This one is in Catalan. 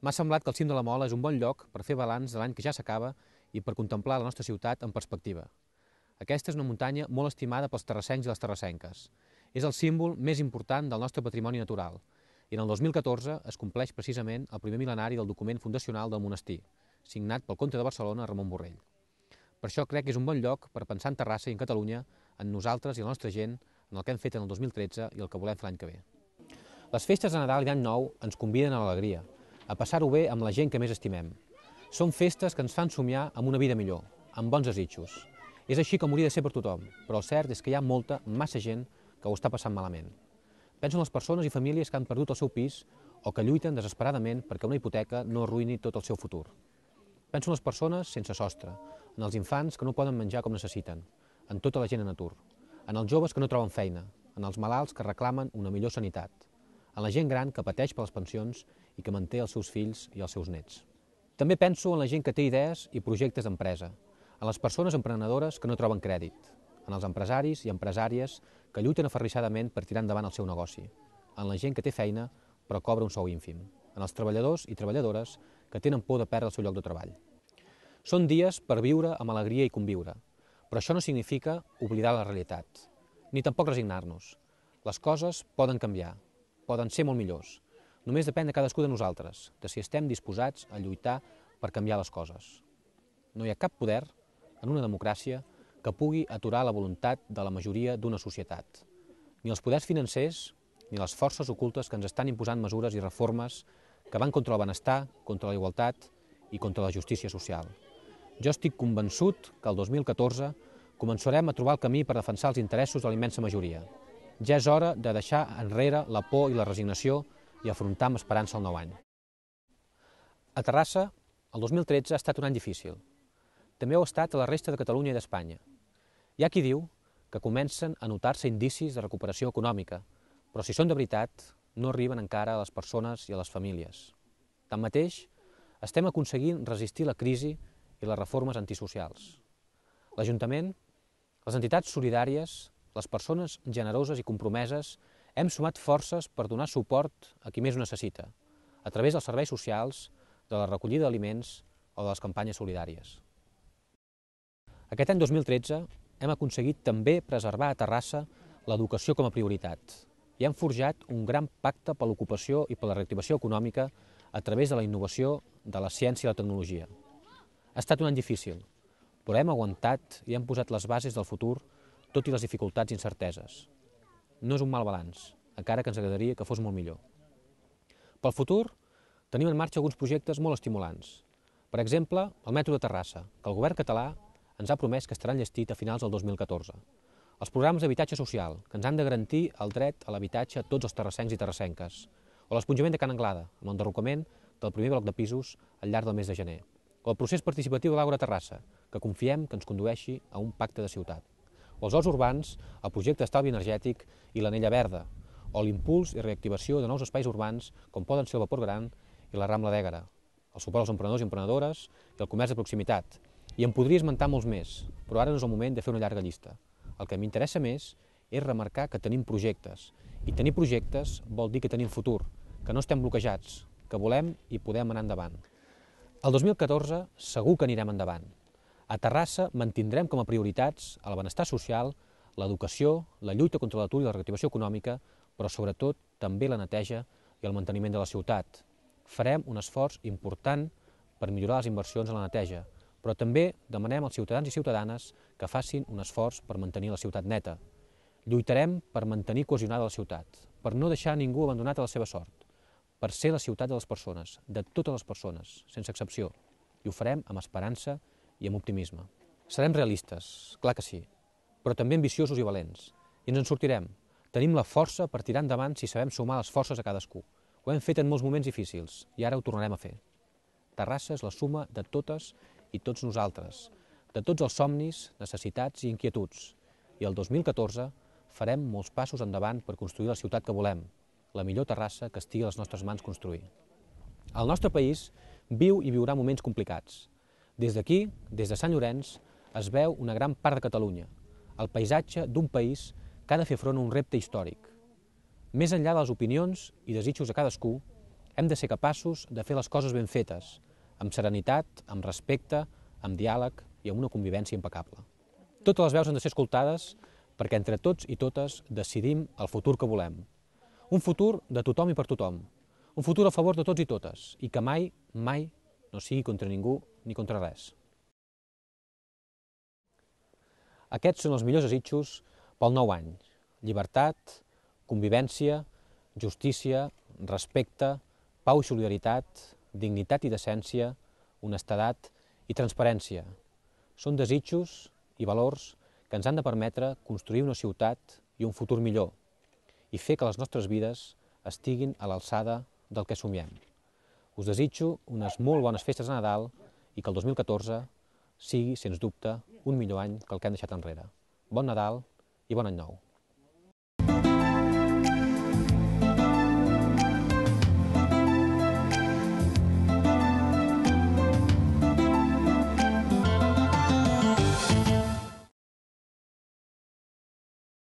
M'ha semblat que el cim de la Mola és un bon lloc per fer balanç de l'any que ja s'acaba i per contemplar la nostra ciutat en perspectiva. Aquesta és una muntanya molt estimada pels terrassencs i les terrassenques. És el símbol més important del nostre patrimoni natural i en el 2014 es compleix precisament el primer mil·lenari del document fundacional del monestir, signat pel comte de Barcelona Ramon Borrell. Per això crec que és un bon lloc per pensar en Terrassa i en Catalunya, en nosaltres i la nostra gent, en el que hem fet en el 2013 i el que volem fer l'any que ve. Les festes de Nadal i d'Any Nou ens conviden a l'alegria, a passar-ho bé amb la gent que més estimem. Són festes que ens fan somiar amb una vida millor, amb bons desitjos. És així com hauria de ser per tothom, però el cert és que hi ha molta, massa gent que ho està passant malament. Penso en les persones i famílies que han perdut el seu pis o que lluiten desesperadament perquè una hipoteca no arruïni tot el seu futur. Penso en les persones sense sostre, en els infants que no poden menjar com necessiten, en tota la gent en atur, en els joves que no troben feina, en els malalts que reclamen una millor sanitat, a la gent gran que pateix per les pensions i que manté els seus fills i els seus nets. També penso en la gent que té idees i projectes d'empresa, en les persones emprenedores que no troben crèdit, en els empresaris i empresàries que lluiten aferrissadament per tirar endavant el seu negoci, en la gent que té feina però cobra un sou ínfim, en els treballadors i treballadores que tenen por de perdre el seu lloc de treball. Són dies per viure amb alegria i conviure, però això no significa oblidar la realitat, ni tampoc resignar-nos. Les coses poden canviar, poden ser molt millors. Només depèn de cadascú de nosaltres, de si estem disposats a lluitar per canviar les coses. No hi ha cap poder en una democràcia que pugui aturar la voluntat de la majoria d'una societat. Ni els poders financers, ni les forces ocultes que ens estan imposant mesures i reformes que van contra el benestar, contra la igualtat i contra la justícia social. Jo estic convençut que el 2014 començarem a trobar el camí per defensar els interessos de la immensa majoria. Ja és hora de deixar enrere la por i la resignació i afrontar amb esperança el nou any. A Terrassa, el 2013 ha estat un any difícil. També ho ha estat a la resta de Catalunya i d'Espanya. Hi ha qui diu que comencen a notar-se indicis de recuperació econòmica, però si són de veritat, no arriben encara a les persones i a les famílies. Tanmateix, estem aconseguint resistir la crisi i les reformes antisocials. L'Ajuntament, les entitats solidàries, les persones generoses i compromeses hem sumat forces per donar suport a qui més ho necessita, a través dels serveis socials, de la recollida d'aliments o de les campanyes solidàries. Aquest any 2013 hem aconseguit també preservar a Terrassa l'educació com a prioritat i hem forjat un gran pacte per l'ocupació i per la reactivació econòmica a través de la innovació de la ciència i la tecnologia. Ha estat un any difícil, però hem aguantat i hem posat les bases del futur tot i les dificultats i incerteses. No és un mal balanç, encara que ens agradaria que fos molt millor. Pel futur, tenim en marxa alguns projectes molt estimulants. Per exemple, el metro de Terrassa, que el govern català ens ha promès que estarà enllestit a finals del 2014. Els programes d'habitatge social, que ens han de garantir el dret a l'habitatge a tots els terrassencs i terrassenques. O l'esponjament de Can Anglada, amb l'enderrocament del primer bloc de pisos al llarg del mes de gener. O el procés participatiu de l'Aura Terrassa, que confiem que ens condueixi a un pacte de ciutat o els horts urbans, el projecte estalvi energètic i l'anella verda, o l'impuls i reactivació de nous espais urbans com poden ser el Vapor Gran i la Rambla d'Ègara, el suport als emprenedors i emprenedores i el comerç de proximitat. I en podria esmentar molts més, però ara no és el moment de fer una llarga llista. El que m'interessa més és remarcar que tenim projectes, i tenir projectes vol dir que tenim futur, que no estem bloquejats, que volem i podem anar endavant. El 2014 segur que anirem endavant, a Terrassa mantindrem com a prioritats el benestar social, l'educació, la lluita contra l'atur i la reactivació econòmica, però sobretot també la neteja i el manteniment de la ciutat. Farem un esforç important per millorar les inversions en la neteja, però també demanem als ciutadans i ciutadanes que facin un esforç per mantenir la ciutat neta. Lluitarem per mantenir cohesionada la ciutat, per no deixar ningú abandonat a la seva sort, per ser la ciutat de les persones, de totes les persones, sense excepció. I ho farem amb esperança i amb optimisme. Serem realistes, clar que sí, però també ambiciosos i valents. I ens en sortirem. Tenim la força per tirar endavant si sabem sumar les forces a cadascú. Ho hem fet en molts moments difícils i ara ho tornarem a fer. Terrassa és la suma de totes i tots nosaltres, de tots els somnis, necessitats i inquietuds. I el 2014 farem molts passos endavant per construir la ciutat que volem, la millor terrassa que estigui a les nostres mans construir. El nostre país viu i viurà moments complicats, des d'aquí, des de Sant Llorenç, es veu una gran part de Catalunya, el paisatge d'un país que ha de fer front a un repte històric. Més enllà de les opinions i desitjos de cadascú, hem de ser capaços de fer les coses ben fetes, amb serenitat, amb respecte, amb diàleg i amb una convivència impecable. Totes les veus han de ser escoltades perquè entre tots i totes decidim el futur que volem. Un futur de tothom i per tothom. Un futur a favor de tots i totes i que mai, mai no sigui contra ningú ni contra res. Aquests són els millors desitjos pel nou any. Llibertat, convivència, justícia, respecte, pau i solidaritat, dignitat i decència, honestedat i transparència. Són desitjos i valors que ens han de permetre construir una ciutat i un futur millor i fer que les nostres vides estiguin a l'alçada del que somiem. Us desitjo unes molt bones festes de Nadal i que el 2014 sigui, sens dubte, un millor any que el que hem deixat enrere. Bon Nadal i bon any nou.